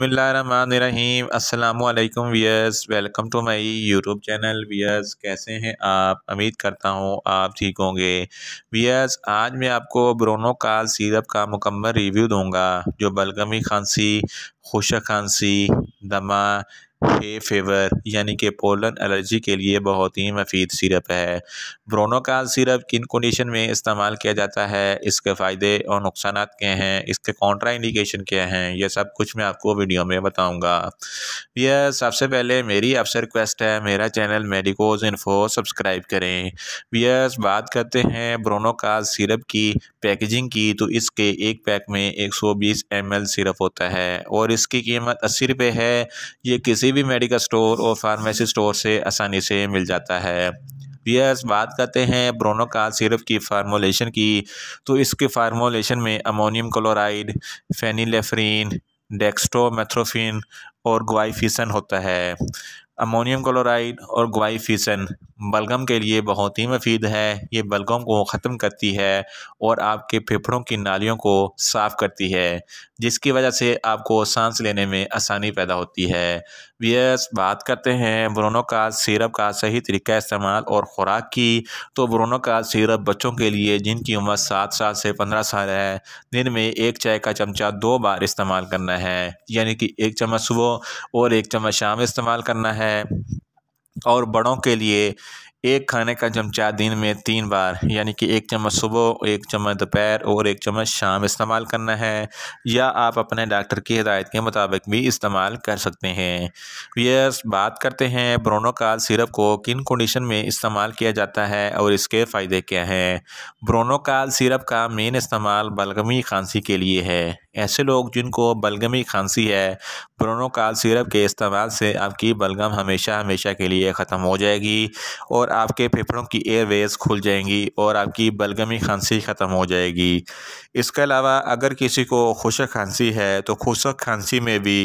बसमीम अल्लाम viewers welcome to my YouTube channel viewers कैसे हैं आप उम्मीद करता हूं आप ठीक होंगे वियर्स आज मैं आपको ब्रोनो काल सीरप का मुकम्मल रिव्यू दूंगा जो बलगमी खांसी खुशक खांसी दमा हे फेवर यानी कि पोलन एलर्जी के लिए बहुत ही मफीद सिरप है ब्रोनोकाल सिरप किन कंडीशन में इस्तेमाल किया जाता है इसके फ़ायदे और नुकसान क्या हैं इसके कॉन्ट्रा इंडिकेशन क्या हैं यह सब कुछ मैं आपको वीडियो में बताऊँगा यह सबसे पहले मेरी आपसे रिक्वेस्ट है मेरा चैनल मेडिकोज इन्फो सब्सक्राइब करें वियर्स बात करते हैं ब्रोनोकाल सिरप की पैकेजिंग की तो इसके एक पैक में 120 एमएल सिरप होता है और इसकी कीमत अस्सी रुपये है ये किसी किसी भी मेडिकल स्टोर और फार्मेसी स्टोर से आसानी से मिल जाता है वियर्स बात करते हैं ब्रोनोकाल सिरप की फार्मोलेशन की तो इसके फार्मोलेशन में अमोनियम क्लोराइड फेनिलेफ्रीन डेक्स्ट्रोमेथ्रोफिन और ग्वाइफिसन होता है अमोनियम क्लोराइड और ग्वाइफिसन बलगम के लिए बहुत ही मफ़ीद है ये बलगम को ख़त्म करती है और आपके फेफड़ों की नालियों को साफ़ करती है जिसकी वजह से आपको सांस लेने में आसानी पैदा होती है वीएस बात करते हैं ब्रोनो का सिरप का सही तरीका इस्तेमाल और ख़ुराक की तो ब्रोनो का सिरप बच्चों के लिए जिनकी उम्र सात साल से पंद्रह साल है दिन में एक चाय का चमचा दो बार इस्तेमाल करना है यानी कि एक चम्मच सुबह और एक चम्मच शाम इस्तेमाल करना है और बड़ों के लिए एक खाने का चमचा दिन में तीन बार यानी कि एक चम्मच सुबह एक चम्मच दोपहर और एक चम्मच शाम इस्तेमाल करना है या आप अपने डॉक्टर की हिदायत के मुताबिक भी इस्तेमाल कर सकते हैं वीयर्स बात करते हैं ब्रोनोकाल सिरप को किन कंडीशन में इस्तेमाल किया जाता है और इसके फ़ायदे क्या हैं ब्रोनोकाल सिरप का मेन इस्तेमाल बलगमी खांसी के लिए है ऐसे लोग जिनको बलगमी खांसी है ब्रोनोकाल सिरप के इस्तेमाल से आपकी बलगम हमेशा हमेशा के लिए ख़त्म हो जाएगी और आपके फेफड़ों की एयरवेज खुल जाएंगी और आपकी बलगमी खांसी ख़त्म हो जाएगी इसके अलावा अगर किसी को खुशक खांसी है तो खुशक खांसी में भी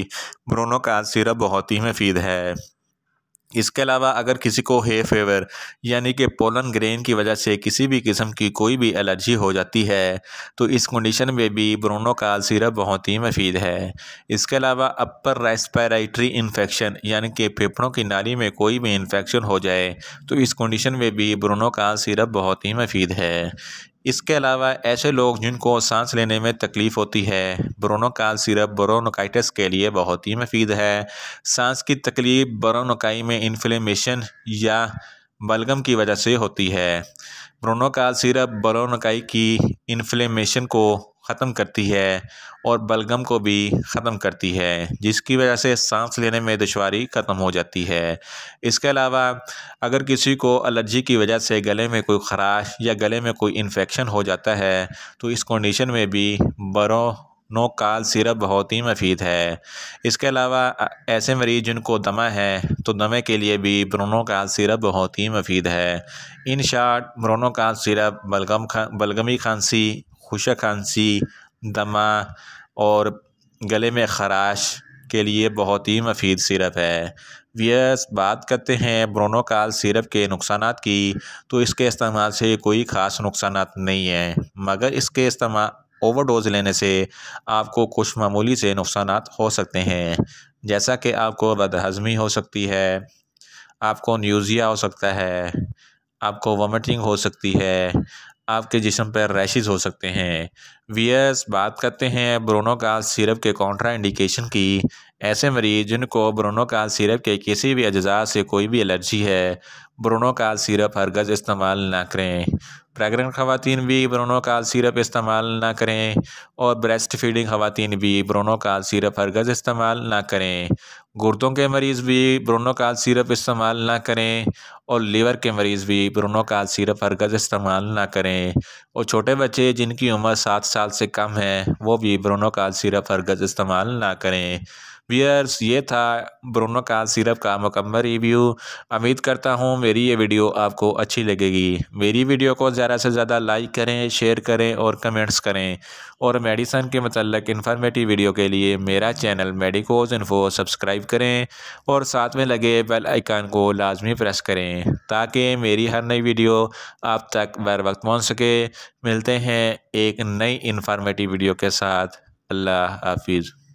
ब्रोनो का सिरप बहुत ही मफीद है इसके अलावा अगर किसी को हे फेवर यानी कि पोलन ग्रेन की वजह से किसी भी किस्म की कोई भी एलर्जी हो जाती है तो इस कंडीशन में भी ब्रोनोकाल सिरप बहुत ही मफीद है इसके अलावा अपर रेस्पिरेटरी इन्फेक्शन यानी कि फेफड़ों की नाली में कोई भी इन्फेक्शन हो जाए तो इस कंडीशन में भी ब्रोनोकाल सिरप बहुत ही मफीद है इसके अलावा ऐसे लोग जिनको सांस लेने में तकलीफ़ होती है ब्रोनोकाल सिरप ब्रोनोकाइटिस के लिए बहुत ही मफीद है सांस की तकलीफ़ ब्रोनोकाई में इन्फ्लेमेशन या बलगम की वजह से होती है ब्रोनोकाल सिरप ब्रोनोकाई की इन्फ्लेमेशन को ख़त्म करती है और बलगम को भी ख़त्म करती है जिसकी वजह से सांस लेने में दुशारी ख़त्म हो जाती है इसके अलावा अगर किसी को एलर्जी की वजह से गले में कोई ख़राश या गले में कोई इन्फेक्शन हो जाता है तो इस कंडीशन में भी बरो नो काल सिरप बहुत ही मफीद है इसके अलावा ऐसे मरीज जिनको दमा है तो दमे के लिए भी ब्रोनो काल सिरप बहुत ही मफीद है इन शार्ट ब्रोनो काल सिरप बलगम खा बलगमी खांसी खुशक खांसी दमा और गले में ख़राश के लिए बहुत ही मफीद सिरप है व्यस बात करते हैं ब्रोनोकाल सिरप के नुकसान की तो इसके इस्तेमाल से कोई ख़ास नुकसान नहीं है मगर इसके इस्तेमाल ओवरडोज लेने से आपको कुछ मामूली से नुकसान हो सकते हैं जैसा कि आपको बदहजमी हो सकती है आपको न्यूज़िया हो सकता है आपको वॉमिटिंग हो सकती है आपके जिसम पर रैशेज़ हो सकते हैं वीएस बात करते हैं ब्रोनोकाल सिरप के कॉन्ट्रा इंडिकेशन की ऐसे मरीज जिनको ब्रोनोकाल सिरप के किसी भी अज्जा से कोई भी एलर्जी है ब्रोनोकाल सिरप हरगज़ इस्तेमाल ना करें प्रेगनेंट खवतिन भी ब्रोनोकाल सिरप इस्तेमाल ना करें और ब्रेस्ट फीडिंग खवतिन भी ब्रोनोकाल सिरप हरगज़ इस्तेमाल ना करें गुर्दों के मरीज़ भी ब्रोनोकाल सिरप इस्तेमाल ना करें और लीवर के मरीज़ भी ब्रोनोकाल सिरप हरगज़ इस्तेमाल ना करें और छोटे बच्चे जिनकी उम्र सात साल से कम है वो भी ब्रोनोकाल सिरप हरगज़ इस्तेमाल ना करें वियर्स ये था ब्रोनो का सिरप का मुकम्मल रिव्यू उम्मीद करता हूँ मेरी ये वीडियो आपको अच्छी लगेगी मेरी वीडियो को ज़्यादा से ज़्यादा लाइक करें शेयर करें और कमेंट्स करें और मेडिसन के मतलब इन्फॉर्मेटिव वीडियो के लिए मेरा चैनल मेडिकोज इन्फो सब्सक्राइब करें और साथ में लगे बेल आइकान को लाजमी प्रेस करें ताकि मेरी हर नई वीडियो आप तक बर वक्त पहुँच सके मिलते हैं एक नई इन्फॉर्मेटिव वीडियो के साथ अल्लाह हाफिज़